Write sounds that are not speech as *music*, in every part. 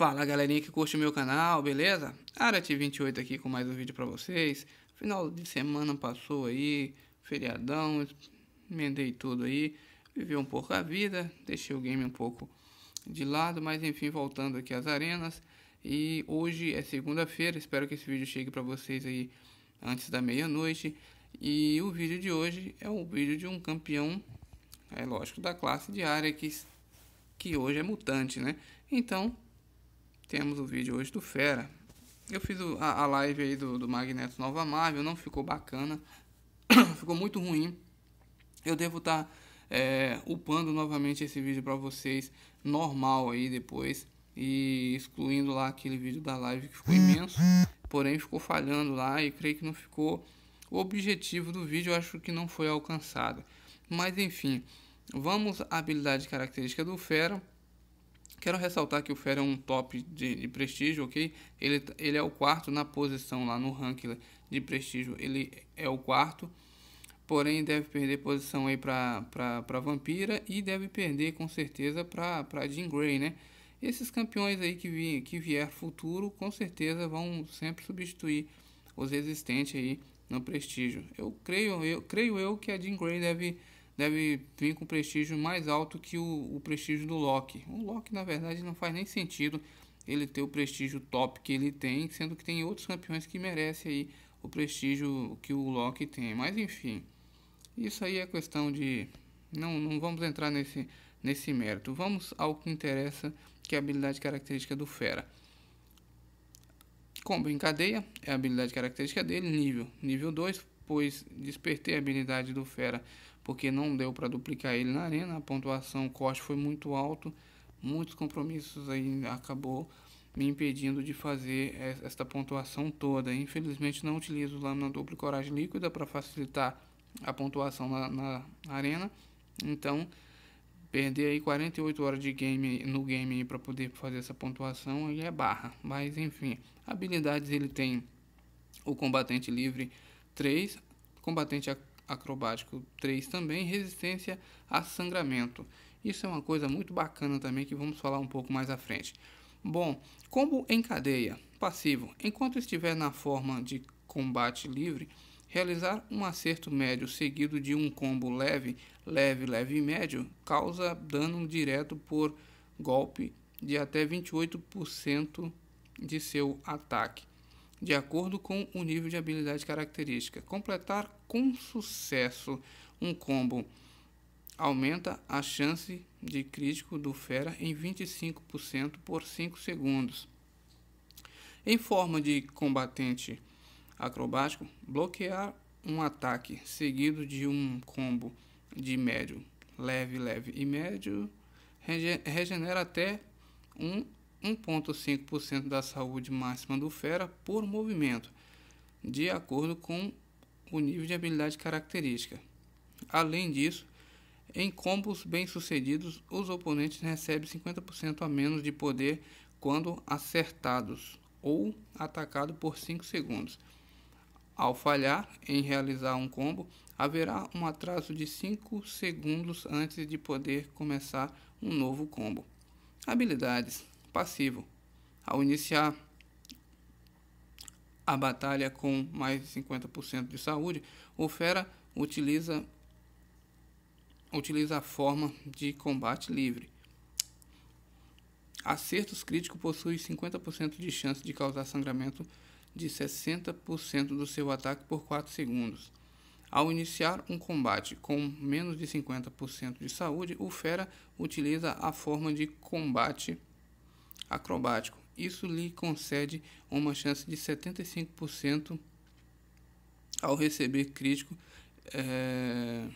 Fala galerinha que curte o meu canal, beleza? arat 28 aqui com mais um vídeo pra vocês. Final de semana passou aí, feriadão, emendei tudo aí. Vivi um pouco a vida, deixei o game um pouco de lado, mas enfim, voltando aqui às arenas. E hoje é segunda-feira, espero que esse vídeo chegue pra vocês aí antes da meia-noite. E o vídeo de hoje é um vídeo de um campeão, é lógico, da classe de área que, que hoje é mutante, né? Então, temos o vídeo hoje do Fera. Eu fiz a, live aí do, do Magneto Nova Marvel, não ficou bacana, *coughs* ficou muito ruim. Eu devo estar tá, é, upando novamente esse vídeo para vocês, normal aí depois, e excluindo lá aquele vídeo da live que ficou imenso, porém ficou falhando lá e creio que não ficou o objetivo do vídeo, eu acho que não foi alcançado. Mas enfim, vamos à habilidade característica do Fera. Quero ressaltar que o Fer é um top de, de, prestígio, ok? Ele, ele é o quarto na posição lá no ranking de prestígio. Ele é o quarto. Porém, deve perder posição aí para Vampira e deve perder com certeza para Jean Grey, né? Esses campeões aí que, vi, que vier futuro, com certeza vão sempre substituir os existentes aí no prestígio. Eu creio, eu creio eu que a Jean Grey deve deve vir com prestígio mais alto que o, o prestígio do Loki. O Loki, na verdade, não faz nem sentido ele ter o prestígio top que ele tem, sendo que tem outros campeões que merecem aí o prestígio que o Loki tem. Mas enfim, isso aí é questão de. Não, não vamos entrar nesse, nesse mérito. Vamos ao que interessa, que é a habilidade característica do Fera. Combo em cadeia é a habilidade característica dele, nível. Nível 2, pois despertei a habilidade do Fera porque não deu para duplicar ele na arena. A pontuação, o corte foi muito alto, muitos compromissos aí acabou me impedindo de fazer esta pontuação toda. Infelizmente não utilizo lâmina dupla coragem líquida para facilitar a pontuação na, na, arena. Então perder aí 48 horas de game no game para poder fazer essa pontuação aí é barra. Mas enfim, habilidades ele tem o combatente livre 3, combatente acrobático 3 também, resistência a sangramento. Isso é uma coisa muito bacana também que vamos falar um pouco mais à frente. Bom, combo em cadeia, passivo. Enquanto estiver na forma de combate livre, realizar um acerto médio seguido de um combo leve, leve, leve e médio causa dano direto por golpe de até 28% de seu ataque de acordo com o nível de habilidade característica. Completar com sucesso um combo aumenta a chance de crítico do fera em 25% por 5 segundos. Em forma de combatente acrobático, bloquear um ataque seguido de um combo de médio, leve, leve e médio regenera até um 1,5% da saúde máxima do fera por movimento, de acordo com o nível de habilidade característica. Além disso, em combos bem-sucedidos, os oponentes recebem 50% a menos de poder quando acertados ou atacado por 5 segundos. Ao falhar em realizar um combo, haverá um atraso de 5 segundos antes de poder começar um novo combo. Habilidades: passivo. Ao iniciar a batalha com mais de 50% de saúde, o Fera utiliza, utiliza a forma de combate livre. Acertos críticos possui 50% de chance de causar sangramento de 60% do seu ataque por 4 segundos. Ao iniciar um combate com menos de 50% de saúde, o Fera utiliza a forma de combate livre acrobático. Isso lhe concede uma chance de 75% ao receber crítico, é,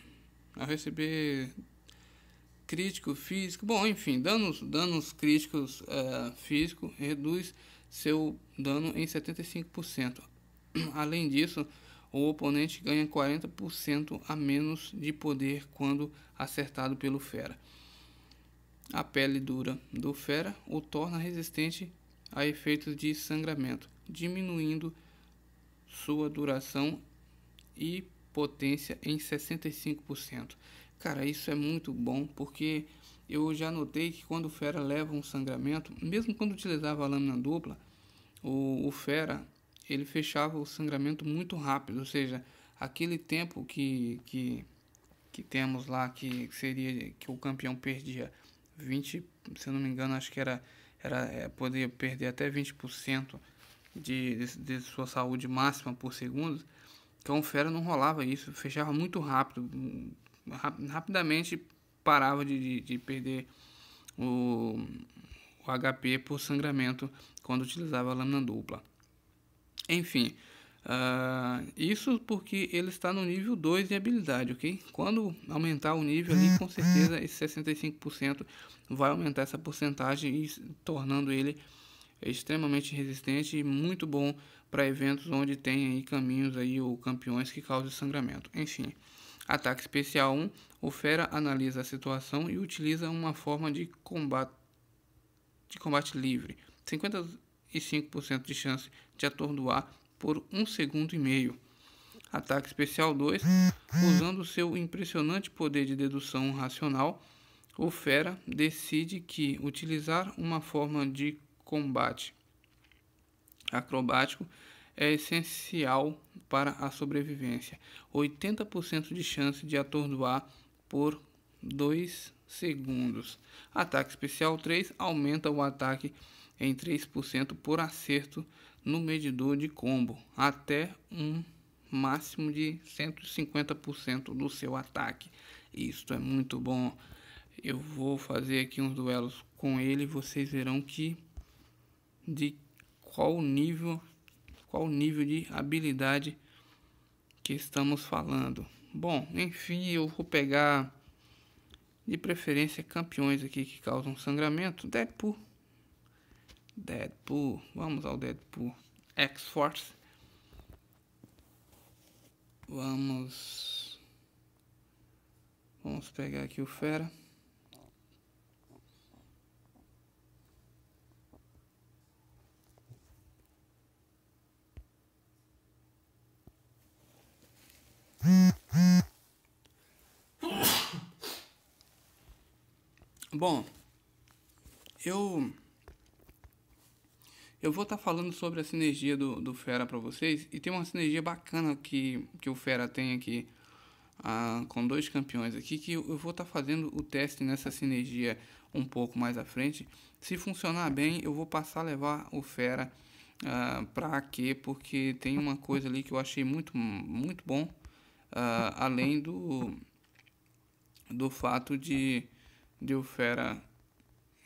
ao receber crítico físico, bom, enfim, danos, danos críticos é, físico reduz seu dano em 75%. Além disso, o oponente ganha 40% a menos de poder quando acertado pelo fera. A pele dura do fera o torna resistente a efeitos de sangramento, diminuindo sua duração e potência em 65%. Cara, isso é muito bom porque eu já notei que quando o fera leva um sangramento, mesmo quando utilizava a lâmina dupla, o, o fera ele fechava o sangramento muito rápido, ou seja, aquele tempo que, que, que temos lá que seria que o campeão perdia 20, se eu não me engano, acho que era, era é, poder perder até 20% de, de, de sua saúde máxima por segundo. Então o Fera não rolava isso, fechava muito rápido, hum, rap, rapidamente parava de, de, de perder o, o HP por sangramento quando utilizava a lâmina dupla. Enfim, Uh, isso porque ele está no nível 2 de habilidade, ok? Quando aumentar o nível ali, com certeza esse 65% vai aumentar essa porcentagem e tornando ele extremamente resistente e muito bom para eventos onde tem aí caminhos aí ou campeões que causam sangramento. Enfim, ataque especial 1, o fera analisa a situação e utiliza uma forma de combate de combate livre. 55% de chance de atordoar por um segundo e meio. Ataque Especial 2, usando seu impressionante poder de dedução racional, o Fera decide que utilizar uma forma de combate acrobático é essencial para a sobrevivência. 80% de chance de atordoar por 2 segundos. Ataque especial 3 aumenta o ataque em 3% por acerto no medidor de combo até um máximo de 150% do seu ataque. Isto é muito bom. Eu vou fazer aqui uns duelos com ele, vocês verão que de qual nível, qual nível de habilidade que estamos falando. Bom, enfim, eu vou pegar de preferência campeões aqui que causam sangramento, até por Deadpool, vamos ao Deadpool X-Force. Vamos. Vamos pegar aqui o Fera. Bom, eu eu vou estar tá falando sobre a sinergia do, do Fera para vocês e tem uma sinergia bacana que, que o Fera tem aqui ah, com dois campeões aqui que eu vou estar tá fazendo o teste nessa sinergia um pouco mais à frente. Se funcionar bem, eu vou passar a levar o Fera ah, para quê? Porque tem uma coisa ali que eu achei muito, muito bom, ah, além do, do fato de, de o Fera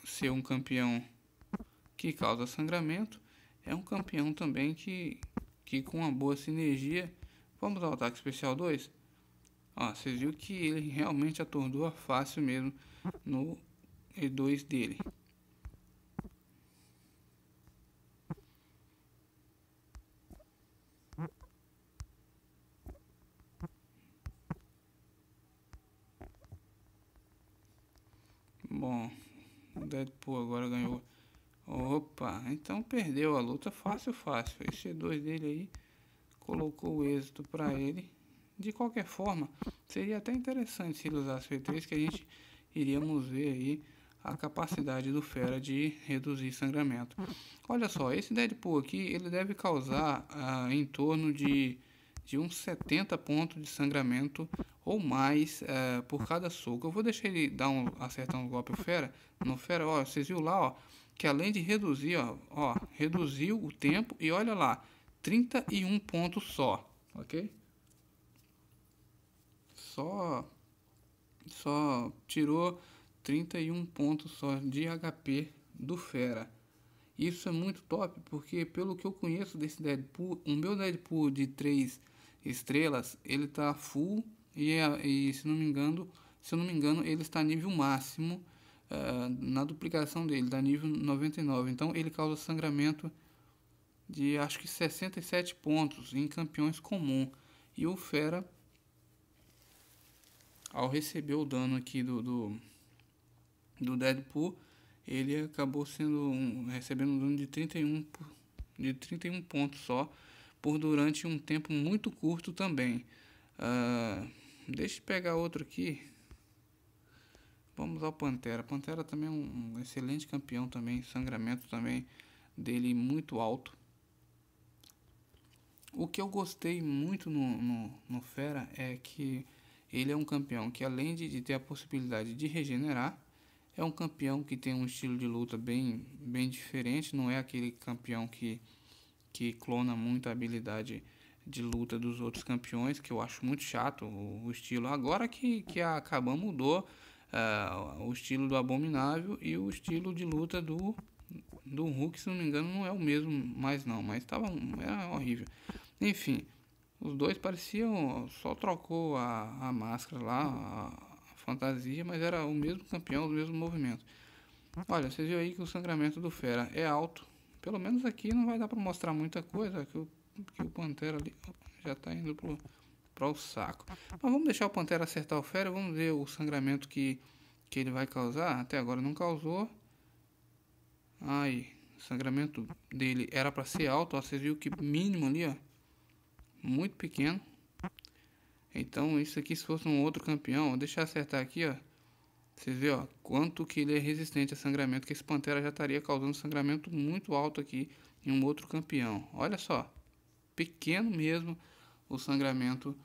ser um campeão que causa sangramento, é um campeão também que, que com uma boa sinergia. Vamos ao ataque especial 2? você vocês viram que ele realmente atordoa fácil mesmo no E2 dele. Bom, o Deadpool agora ganhou Opa, então perdeu a luta fácil, fácil. Esse C2 dele aí colocou o êxito para ele. De qualquer forma, seria até interessante se ele usasse o E3, que a gente iríamos ver aí a capacidade do Fera de reduzir sangramento. Olha só, esse Deadpool aqui, ele deve causar ah, em torno de, de uns 70 pontos de sangramento ou mais ah, por cada soco. Eu vou deixar ele dar um, acertar um golpe o Fera. No Fera, ó, vocês viram lá, ó que além de reduzir, ó, ó, reduziu o tempo e olha lá, 31 pontos só, ok? Só, só tirou 31 pontos só de HP do Fera. Isso é muito top, porque pelo que eu conheço desse Deadpool, o meu Deadpool de 3 estrelas, ele tá full e, é, e se não me engano, se eu não me engano, ele está nível máximo uh, na duplicação dele, da nível 99. Então ele causa sangramento de acho que 67 pontos em campeões comum. E o Fera, ao receber o dano aqui do, do, do Deadpool, ele acabou sendo um, recebendo um dano de 31, de 31 pontos só, por durante um tempo muito curto também. Uh, deixa eu pegar outro aqui. Vamos ao Pantera. Pantera também é um, excelente campeão também. Sangramento também dele muito alto. O que eu gostei muito no, no, no, Fera é que ele é um campeão que além de, de, ter a possibilidade de regenerar, é um campeão que tem um estilo de luta bem, bem diferente, não é aquele campeão que, que clona muito a habilidade de luta dos outros campeões, que eu acho muito chato o, o estilo. Agora que, que a Kaban mudou, uh, o estilo do Abominável e o estilo de luta do, do Hulk, se não me engano, não é o mesmo mais não, mas tava, era horrível. Enfim, os dois pareciam, só trocou a, a máscara lá, a, a fantasia, mas era o mesmo campeão, os mesmos movimentos. Olha, vocês viram aí que o sangramento do Fera é alto. Pelo menos aqui não vai dar para mostrar muita coisa, que o, que o Pantera ali já está indo pro para o saco. Mas vamos deixar o Pantera acertar o Fera, vamos ver o sangramento que, que ele vai causar. Até agora não causou. Aí, o sangramento dele era para ser alto, ó, vocês viram que mínimo ali, ó. Muito pequeno. Então, isso aqui se fosse um outro campeão, deixar acertar aqui, ó. Vocês vê, ó, quanto que ele é resistente a sangramento, que esse Pantera já estaria causando sangramento muito alto aqui em um outro campeão. Olha só, pequeno mesmo o sangramento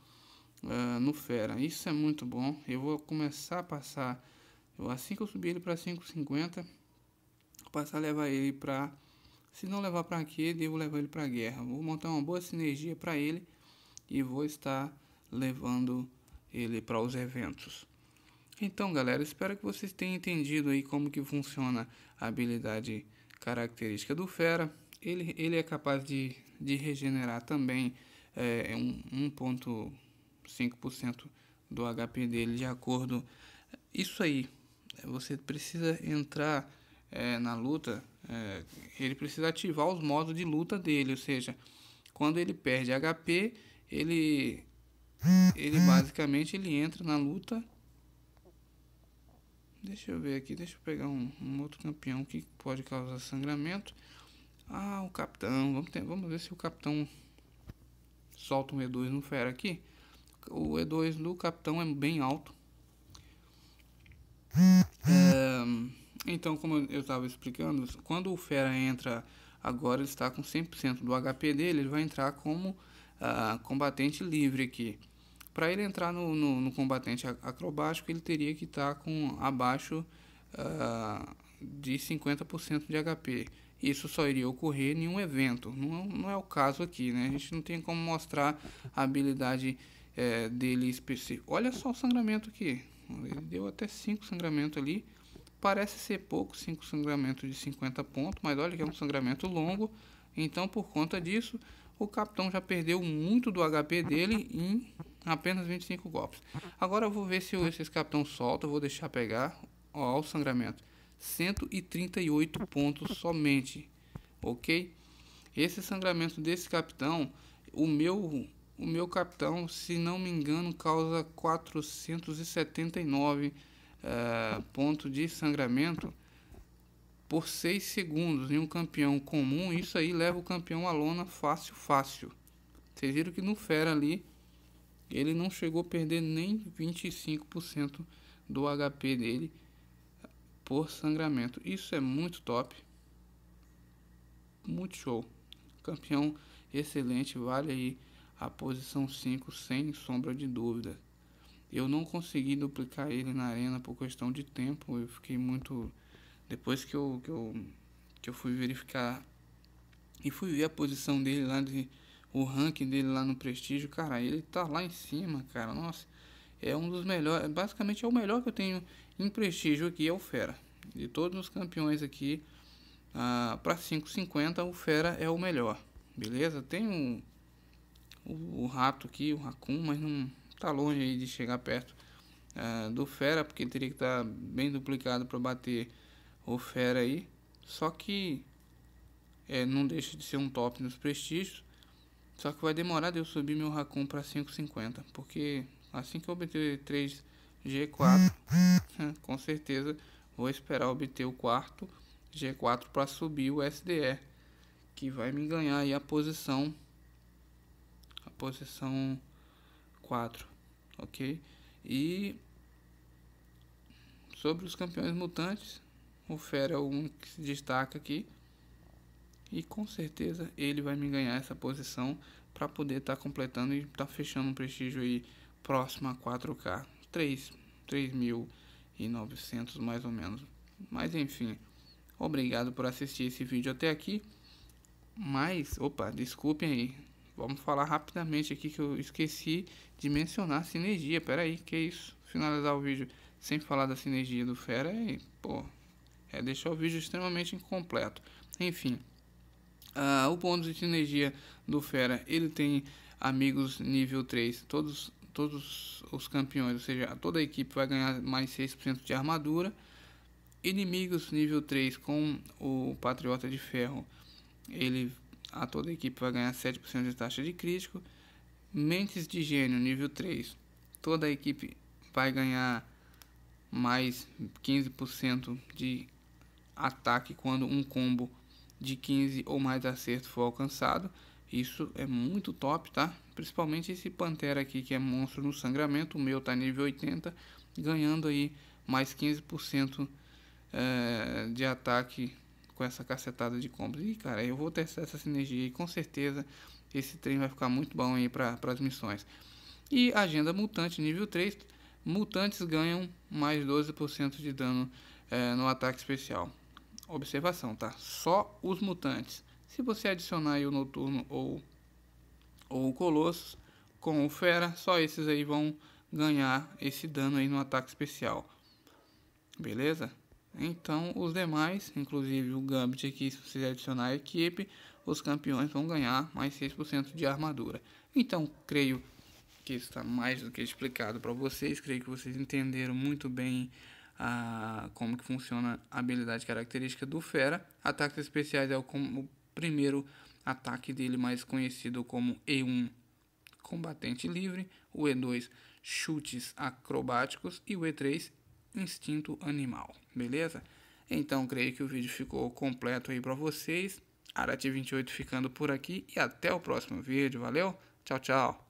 uh, no Fera. Isso é muito bom. Eu vou começar a passar, eu, assim que eu subir ele para 5,50, passar a levar ele para... Se não levar para aqui, devo levar ele para guerra. Vou montar uma boa sinergia para ele e vou estar levando ele para os eventos. Então, galera, espero que vocês tenham entendido aí como que funciona a habilidade característica do Fera. Ele, ele é capaz de, de regenerar também é, um, um ponto 5% do HP dele de acordo. Isso aí, você precisa entrar é, na luta, é, ele precisa ativar os modos de luta dele, ou seja, quando ele perde HP, ele, ele basicamente ele entra na luta. Deixa eu ver aqui, deixa eu pegar um, um outro campeão que pode causar sangramento. Ah, o capitão, vamos, ter, vamos ver se o capitão solta um E2 no fera aqui o E2 do capitão é bem alto. É, então, como eu estava explicando, quando o Fera entra agora, ele está com 100% do HP dele, ele vai entrar como uh, combatente livre aqui. Para ele entrar no, no, no, combatente acrobático, ele teria que estar tá com abaixo uh, de 50% de HP. Isso só iria ocorrer em um evento, não, não é o caso aqui, né? A gente não tem como mostrar a habilidade é, dele específico. Olha só o sangramento aqui. Ele deu até 5 sangramentos ali. Parece ser pouco, 5 sangramentos de 50 pontos, mas olha que é um sangramento longo. Então, por conta disso, o capitão já perdeu muito do HP dele em apenas 25 golpes. Agora eu vou ver se esse capitão solta, eu vou deixar pegar. Olha o sangramento. 138 pontos somente, ok? Esse sangramento desse capitão, o meu o meu capitão, se não me engano, causa 479 uh, eh, pontos de sangramento por 6 segundos. Em um campeão comum, isso aí leva o campeão à lona fácil, fácil. Vocês viram que no Fera ali, ele não chegou a perder nem 25% do HP dele por sangramento. Isso é muito top. Muito show. Campeão excelente, vale aí a posição 5 sem sombra de dúvida. Eu não consegui duplicar ele na arena por questão de tempo, eu fiquei muito. Depois que eu, que eu, que eu fui verificar e fui ver a posição dele lá, de, o ranking dele lá no Prestígio, cara, ele tá lá em cima, cara, nossa. É um dos melhores, é basicamente é o melhor que eu tenho em prestígio aqui, é o Fera. De todos os campeões aqui, ah, para 5,50 o Fera é o melhor, beleza? Tem um, o, o rato aqui, o racun, mas não tá longe aí de chegar perto uh, do fera, porque teria que estar tá bem duplicado para bater o fera aí. Só que é, não deixa de ser um top nos prestígios. Só que vai demorar de eu subir meu racun para 5,50, porque assim que eu obter 3 G4, *laughs* com certeza vou esperar obter o quarto G4 para subir o SDE, que vai me ganhar aí a posição posição 4, ok? E sobre os campeões mutantes, o Fera é um que se destaca aqui. E com certeza ele vai me ganhar essa posição para poder estar tá completando e estar tá fechando um prestígio aí próximo a 4K. 3, 3.900 mais ou menos. Mas enfim, obrigado por assistir esse vídeo até aqui. Mas, opa, desculpem aí. Vamos falar rapidamente aqui que eu esqueci de mencionar a sinergia. Pera aí, que isso? Finalizar o vídeo sem falar da sinergia do Fera é, pô, é deixar o vídeo extremamente incompleto. Enfim, uh, o bônus de sinergia do Fera, ele tem amigos nível 3, todos, todos os campeões, ou seja, toda a equipe vai ganhar mais 6% de armadura. Inimigos nível 3 com o Patriota de Ferro, ele a toda a equipe vai ganhar 7% de taxa de crítico. Mentes de gênio, nível 3. Toda a equipe vai ganhar mais 15% de ataque quando um combo de 15 ou mais acerto for alcançado. Isso é muito top, tá? Principalmente esse Pantera aqui, que é monstro no sangramento. O meu tá nível 80, ganhando aí mais 15% eh, de ataque com essa cacetada de compras. E cara, eu vou testar essa sinergia e com certeza esse trem vai ficar muito bom aí para as missões. E agenda mutante nível 3, mutantes ganham mais 12% de dano é, no ataque especial. Observação, tá? Só os mutantes. Se você adicionar o noturno ou, ou o colossus com o fera, só esses aí vão ganhar esse dano aí no ataque especial. Beleza? Então, os demais, inclusive o Gambit aqui, se você adicionar a equipe, os campeões vão ganhar mais 6% de armadura. Então, creio que está mais do que explicado para vocês. Creio que vocês entenderam muito bem a, como que funciona a habilidade característica do Fera. Ataques especiais é o, o primeiro ataque dele mais conhecido como E1 combatente livre, o E2 chutes acrobáticos e o E3 instinto animal, beleza? Então, creio que o vídeo ficou completo aí para vocês. Arati 28 ficando por aqui e até o próximo vídeo, valeu? Tchau, tchau!